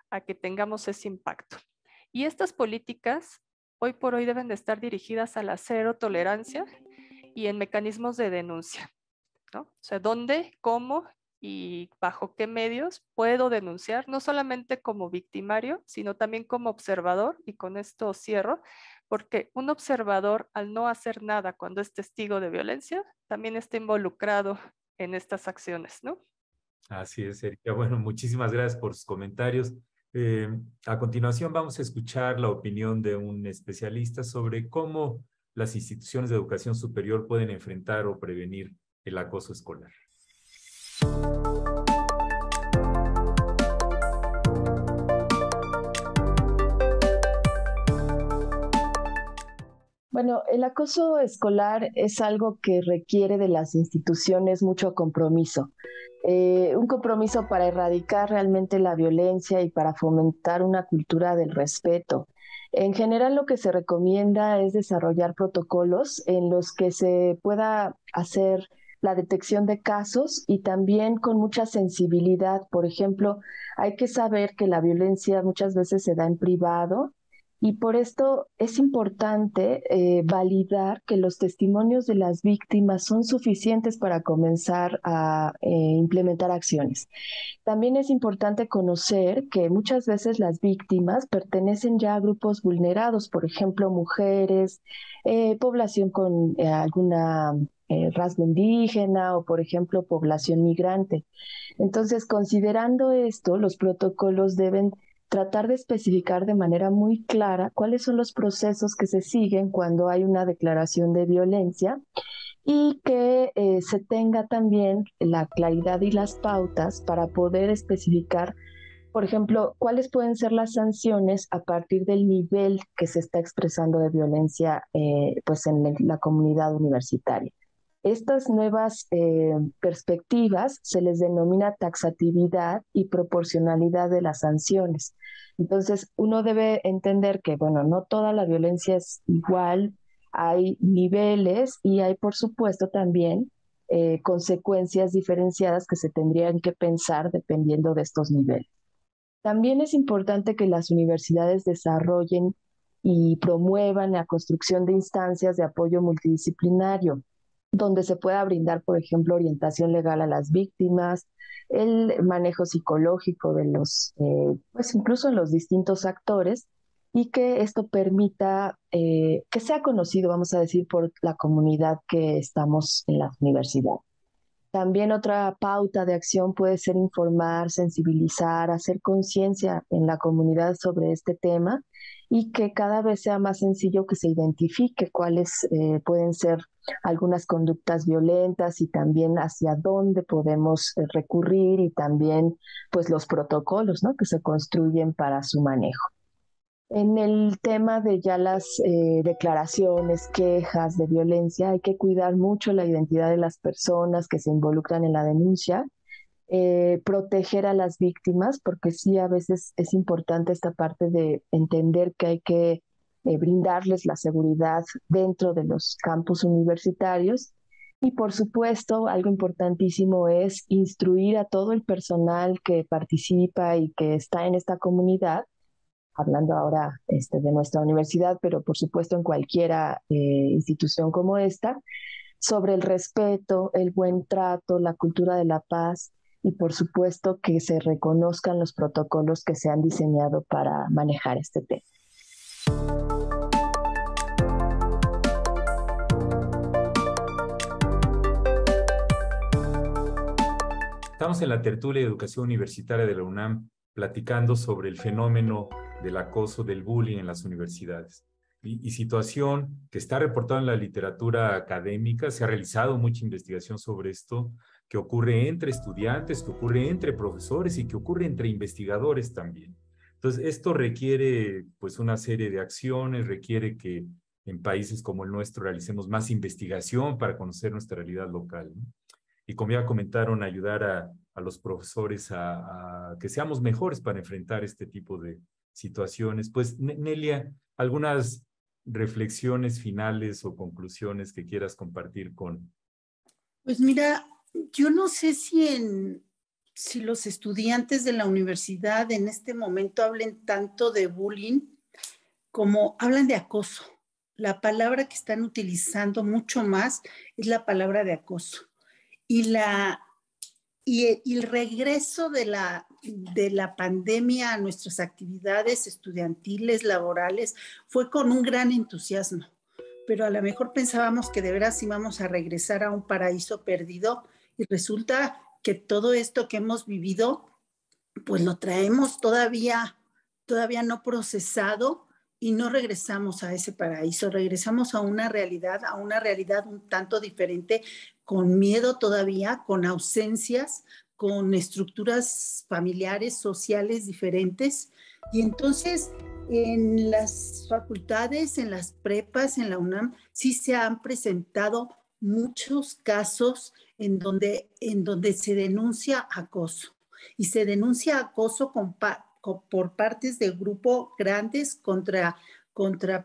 a que tengamos ese impacto. Y estas políticas hoy por hoy deben de estar dirigidas a la cero tolerancia y en mecanismos de denuncia. ¿no? O sea, dónde, cómo y bajo qué medios puedo denunciar, no solamente como victimario, sino también como observador, y con esto cierro, porque un observador al no hacer nada cuando es testigo de violencia, también está involucrado en estas acciones, ¿no? Así es, Erika. Bueno, muchísimas gracias por sus comentarios. Eh, a continuación vamos a escuchar la opinión de un especialista sobre cómo las instituciones de educación superior pueden enfrentar o prevenir el acoso escolar. Bueno, el acoso escolar es algo que requiere de las instituciones mucho compromiso. Eh, un compromiso para erradicar realmente la violencia y para fomentar una cultura del respeto. En general lo que se recomienda es desarrollar protocolos en los que se pueda hacer la detección de casos y también con mucha sensibilidad. Por ejemplo, hay que saber que la violencia muchas veces se da en privado y por esto es importante eh, validar que los testimonios de las víctimas son suficientes para comenzar a eh, implementar acciones. También es importante conocer que muchas veces las víctimas pertenecen ya a grupos vulnerados, por ejemplo, mujeres, eh, población con alguna raza indígena o, por ejemplo, población migrante. Entonces, considerando esto, los protocolos deben tratar de especificar de manera muy clara cuáles son los procesos que se siguen cuando hay una declaración de violencia y que eh, se tenga también la claridad y las pautas para poder especificar, por ejemplo, cuáles pueden ser las sanciones a partir del nivel que se está expresando de violencia eh, pues en la comunidad universitaria. Estas nuevas eh, perspectivas se les denomina taxatividad y proporcionalidad de las sanciones. Entonces, uno debe entender que, bueno, no toda la violencia es igual, hay niveles y hay, por supuesto, también eh, consecuencias diferenciadas que se tendrían que pensar dependiendo de estos niveles. También es importante que las universidades desarrollen y promuevan la construcción de instancias de apoyo multidisciplinario donde se pueda brindar, por ejemplo, orientación legal a las víctimas, el manejo psicológico de los, eh, pues incluso en los distintos actores, y que esto permita eh, que sea conocido, vamos a decir, por la comunidad que estamos en la universidad. También otra pauta de acción puede ser informar, sensibilizar, hacer conciencia en la comunidad sobre este tema y que cada vez sea más sencillo que se identifique cuáles eh, pueden ser algunas conductas violentas y también hacia dónde podemos eh, recurrir y también pues los protocolos ¿no? que se construyen para su manejo. En el tema de ya las eh, declaraciones, quejas de violencia, hay que cuidar mucho la identidad de las personas que se involucran en la denuncia, eh, proteger a las víctimas, porque sí a veces es importante esta parte de entender que hay que eh, brindarles la seguridad dentro de los campus universitarios. Y por supuesto, algo importantísimo es instruir a todo el personal que participa y que está en esta comunidad hablando ahora este, de nuestra universidad, pero por supuesto en cualquiera eh, institución como esta, sobre el respeto, el buen trato, la cultura de la paz y por supuesto que se reconozcan los protocolos que se han diseñado para manejar este tema. Estamos en la tertulia de educación universitaria de la UNAM platicando sobre el fenómeno del acoso, del bullying en las universidades. Y, situación que está reportada en la literatura académica, se ha realizado mucha investigación sobre esto, que ocurre entre estudiantes, que ocurre entre profesores y que ocurre entre investigadores también. Entonces, esto requiere pues una serie de acciones, requiere que en países como el nuestro realicemos más investigación para conocer nuestra realidad local. Y como ya comentaron, ayudar a, a los profesores a, a, que seamos mejores para enfrentar este tipo de, situaciones. Pues, Nelia, algunas reflexiones finales o conclusiones que quieras compartir con. Pues mira, yo no sé si en si los estudiantes de la universidad en este momento hablen tanto de bullying como hablan de acoso. La palabra que están utilizando mucho más es la palabra de acoso. Y la y, el regreso de la, de la pandemia a nuestras actividades estudiantiles, laborales, fue con un gran entusiasmo, pero a lo mejor pensábamos que de veras íbamos a regresar a un paraíso perdido y resulta que todo esto que hemos vivido, pues lo traemos todavía, todavía no procesado y no regresamos a ese paraíso, regresamos a una realidad, a una realidad un tanto diferente, con miedo todavía, con ausencias, con estructuras familiares, sociales diferentes. Y entonces en las facultades, en las prepas, en la UNAM, sí se han presentado muchos casos en donde, en donde se denuncia acoso. Y se denuncia acoso por partes de grupos grandes contra, contra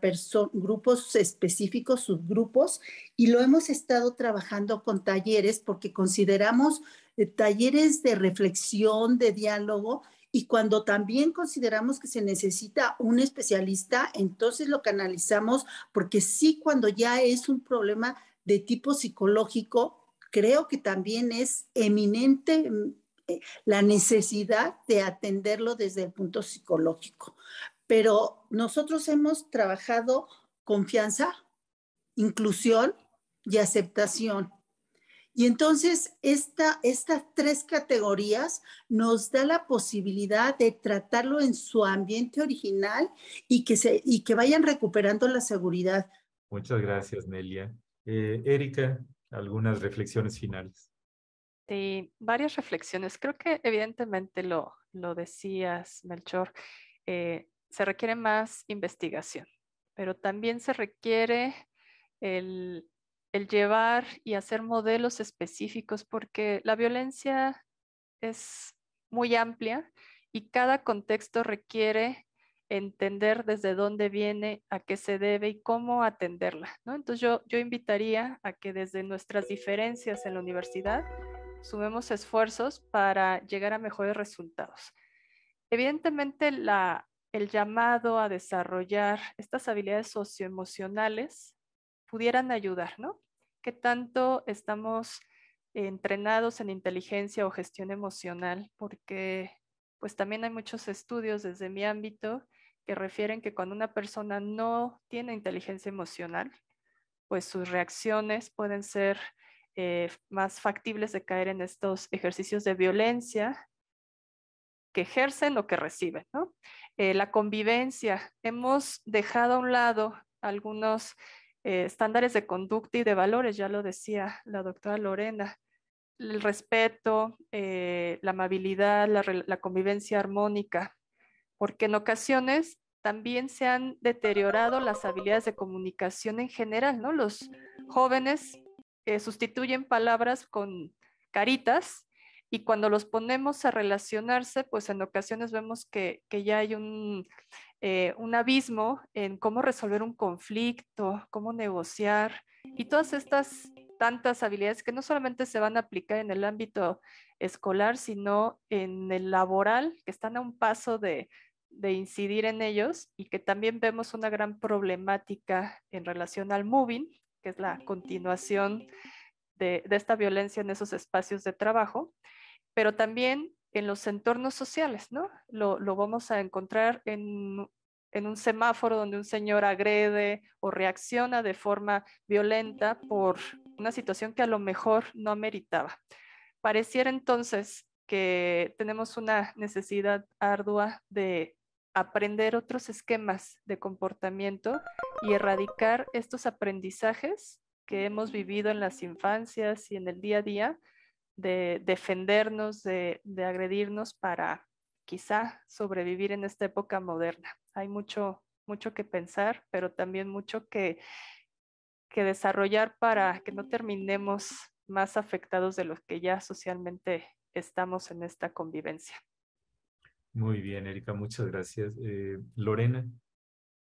grupos específicos, subgrupos. Y lo hemos estado trabajando con talleres porque consideramos talleres de reflexión, de diálogo, y cuando también consideramos que se necesita un especialista, entonces lo canalizamos, porque sí, cuando ya es un problema de tipo psicológico, creo que también es eminente mm, eh, la necesidad de atenderlo desde el punto psicológico. Pero nosotros hemos trabajado confianza, inclusión y aceptación. Y entonces estas tres categorías nos da la posibilidad de tratarlo en su ambiente original y que, se, que vayan recuperando la seguridad. Muchas gracias, Nelia. Eh, Erika, algunas reflexiones finales. Sí, varias reflexiones. Creo que evidentemente lo, lo decías, Melchor, eh, se requiere más investigación, pero también se requiere el el llevar y hacer modelos específicos, porque la violencia es muy amplia y cada contexto requiere entender desde dónde viene, a qué se debe y cómo atenderla. ¿no? Entonces yo, yo invitaría a que desde nuestras diferencias en la universidad sumemos esfuerzos para llegar a mejores resultados. Evidentemente la, el llamado a desarrollar estas habilidades socioemocionales pudieran ayudar, ¿no? ¿Qué tanto estamos entrenados en inteligencia o gestión emocional? Porque pues también hay muchos estudios desde mi ámbito que refieren que cuando una persona no tiene inteligencia emocional, pues sus reacciones pueden ser eh, más factibles de caer en estos ejercicios de violencia que ejercen o que reciben. ¿no? Eh, la convivencia, hemos dejado a un lado algunos eh, estándares de conducta y de valores, ya lo decía la doctora Lorena, el respeto, eh, la amabilidad, la, convivencia armónica, porque en ocasiones también se han deteriorado las habilidades de comunicación en general, ¿no? Los jóvenes eh, sustituyen palabras con caritas y cuando los ponemos a relacionarse, pues en ocasiones vemos que, ya hay eh, un, abismo en cómo resolver un conflicto, cómo negociar y todas estas tantas habilidades que no solamente se van a aplicar en el ámbito escolar, sino en el laboral, que están a un paso de, incidir en ellos y que también vemos una gran problemática en relación al moving, que es la continuación de, esta violencia en esos espacios de trabajo pero también en los entornos sociales, ¿no? Lo, vamos a encontrar en, en, un semáforo donde un señor agrede o reacciona de forma violenta por una situación que a lo mejor no meritaba. Pareciera entonces que tenemos una necesidad ardua de aprender otros esquemas de comportamiento y erradicar estos aprendizajes que hemos vivido en las infancias y en el día a día de defendernos, de, agredirnos para quizá sobrevivir en esta época moderna. Hay mucho, mucho que pensar, pero también mucho que, que desarrollar para que no terminemos más afectados de los que ya socialmente estamos en esta convivencia. Muy bien, Erika, muchas gracias. Eh, Lorena.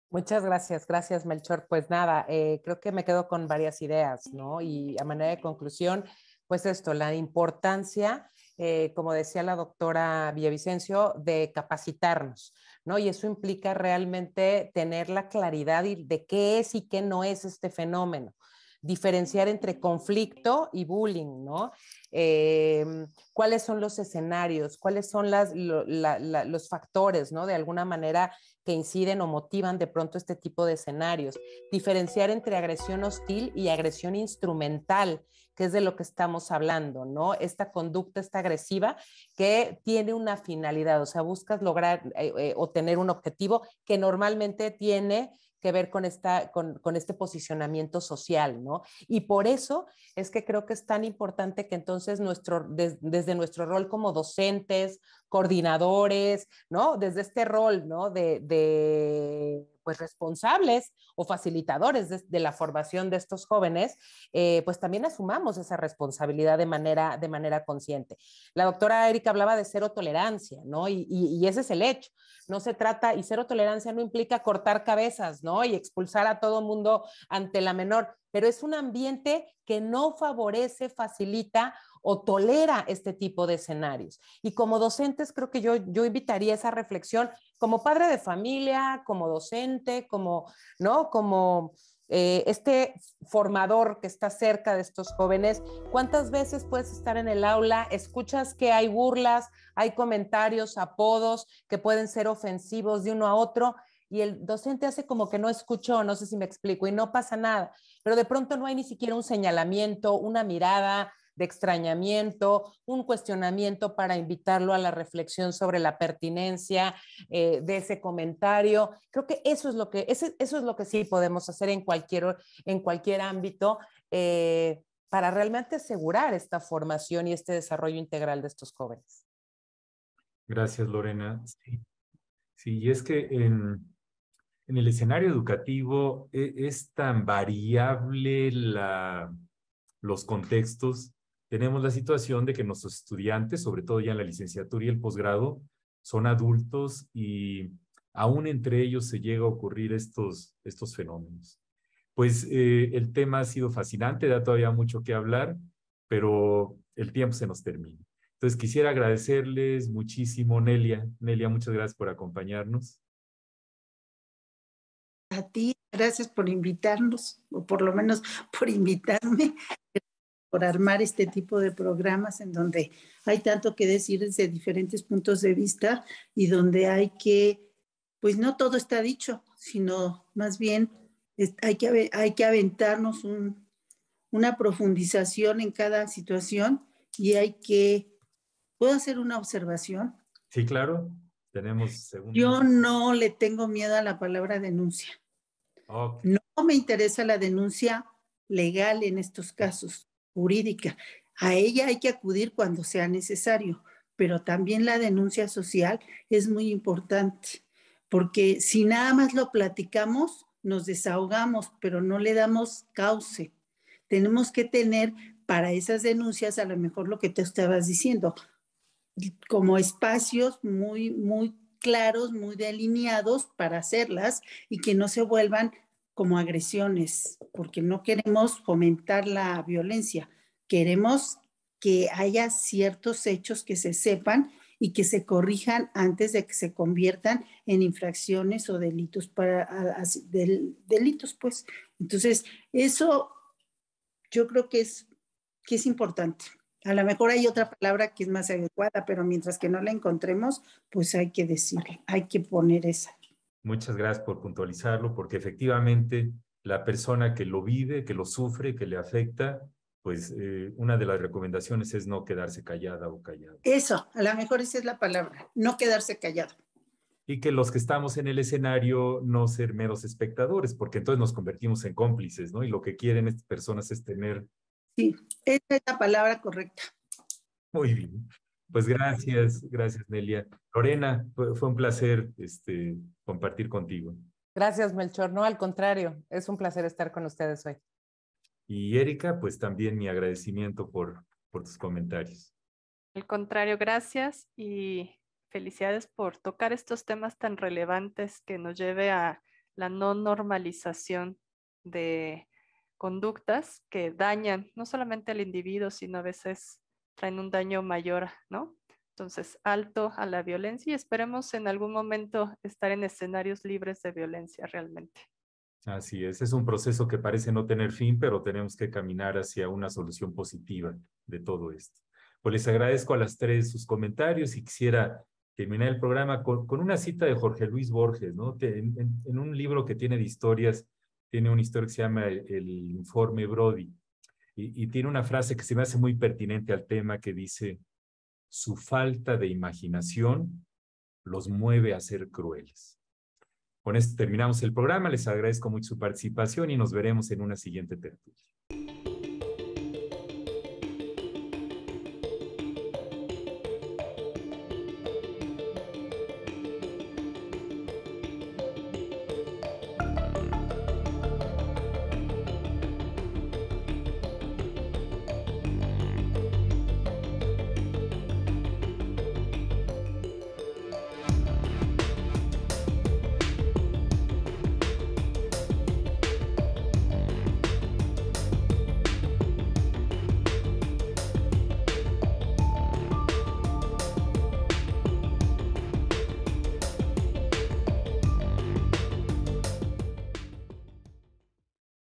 Muchas gracias, gracias Melchor. Pues nada, eh, creo que me quedo con varias ideas, ¿no? Y a manera de conclusión, pues esto, la importancia, eh, como decía la doctora Villavicencio, de capacitarnos, ¿no? Y eso implica realmente tener la claridad de qué es y qué no es este fenómeno diferenciar entre conflicto y bullying, ¿no? Em, ¿Cuáles son los escenarios? ¿Cuáles son los factores, ¿no? De alguna manera que inciden o motivan de pronto este tipo de escenarios. Diferenciar entre agresión hostil y agresión instrumental, que es de lo que estamos hablando, ¿no? Esta conducta, esta agresiva, que tiene una finalidad, o sea, buscas lograr eh, eh, obtener o tener un objetivo que normalmente tiene que ver con, esta, con, este posicionamiento social, ¿no? Y por eso es que creo que es tan importante que entonces nuestro, desde nuestro rol como docentes, coordinadores, ¿no? Desde este rol, ¿no? De, pues responsables o facilitadores de, la formación de estos jóvenes, eh, pues también asumamos esa responsabilidad de manera, de manera consciente. La doctora Erika hablaba de cero tolerancia, ¿no? Y, y, ese es el hecho. No se trata, y cero tolerancia no implica cortar cabezas, ¿no? Y expulsar a todo mundo ante la menor pero es un ambiente que no favorece, facilita o tolera este tipo de escenarios. Y como docentes, creo que yo, yo invitaría esa reflexión como padre de familia, como docente, como, ¿no? Como eh, este formador que está cerca de estos jóvenes, ¿cuántas veces puedes estar en el aula? Escuchas que hay burlas, hay comentarios, apodos que pueden ser ofensivos de uno a otro y el docente hace como que no escuchó, no sé si me explico, y no pasa nada pero de pronto no hay ni siquiera un señalamiento, una mirada de extrañamiento, un cuestionamiento para invitarlo a la reflexión sobre la pertinencia eh, de ese comentario. Creo que eso es lo que, eso es lo que sí podemos hacer en cualquier, en cualquier ámbito. Eh, para realmente asegurar esta formación y este desarrollo integral de estos jóvenes. Gracias, Lorena. Sí, sí y es que en, en el escenario educativo e, es, tan variable la, los contextos. Tenemos la situación de que nuestros estudiantes, sobre todo ya en la licenciatura y el posgrado, son adultos y aún entre ellos se llega a ocurrir estos, estos fenómenos. Pues eh, el tema ha sido fascinante, da todavía mucho que hablar, pero el tiempo se nos termina. Entonces quisiera agradecerles muchísimo, Nelia. Nelia, muchas gracias por acompañarnos. A ti, gracias por invitarnos, o por lo menos por invitarme, por armar este tipo de programas en donde hay tanto que decir desde diferentes puntos de vista y donde hay que, pues no todo está dicho, sino más bien hay que, hay que aventarnos una profundización en cada situación y hay que, ¿puedo hacer una observación? Sí, claro, tenemos segundos. Yo no le tengo miedo a la palabra denuncia. No me interesa la denuncia legal en estos casos, jurídica. A ella hay que acudir cuando sea necesario, pero también la denuncia social es muy importante, porque si nada más lo platicamos, nos desahogamos, pero no le damos cauce. Tenemos que tener para esas denuncias a lo mejor lo que te estabas diciendo, como espacios muy, muy claros, muy delineados para hacerlas y que no se vuelvan como agresiones, porque no queremos fomentar la violencia, queremos que haya ciertos hechos que se sepan y que se corrijan antes de que se conviertan en infracciones o delitos para delitos, pues. Entonces, eso yo creo que es que es importante. A lo mejor hay otra palabra que es más adecuada, pero mientras que no la encontremos, pues hay que decir, hay que poner esa. Muchas gracias por puntualizarlo, porque efectivamente la persona que lo vive, que lo sufre, que le afecta, pues eh, una de las recomendaciones es no quedarse callada o callado. Eso, a lo mejor esa es la palabra, no quedarse callado. Y que los que estamos en el escenario no ser meros espectadores, porque entonces nos convertimos en cómplices, ¿no? Y lo que quieren estas personas es tener Sí, esa es la palabra correcta. Muy bien. Pues gracias, gracias Nelia. Lorena, fue un placer este, compartir contigo. Gracias Melchor, no, al contrario, es un placer estar con ustedes hoy. Y Erika, pues también mi agradecimiento por, por tus comentarios. Al contrario, gracias y felicidades por tocar estos temas tan relevantes que nos lleve a la no normalización de conductas que dañan no solamente al individuo, sino a veces traen un daño mayor, ¿no? Entonces, alto a la violencia y esperemos en algún momento estar en escenarios libres de violencia realmente. Así es, es un proceso que parece no tener fin, pero tenemos que caminar hacia una solución positiva de todo esto. Pues les agradezco a las tres sus comentarios y quisiera terminar el programa con, una cita de Jorge Luis Borges, ¿no? en un libro que tiene de historias tiene una historia que se llama El, Informe Brody y, y tiene una frase que se me hace muy pertinente al tema que dice, su falta de imaginación los mueve a ser crueles. Con esto terminamos el programa, les agradezco mucho su participación y nos veremos en una siguiente tertulia.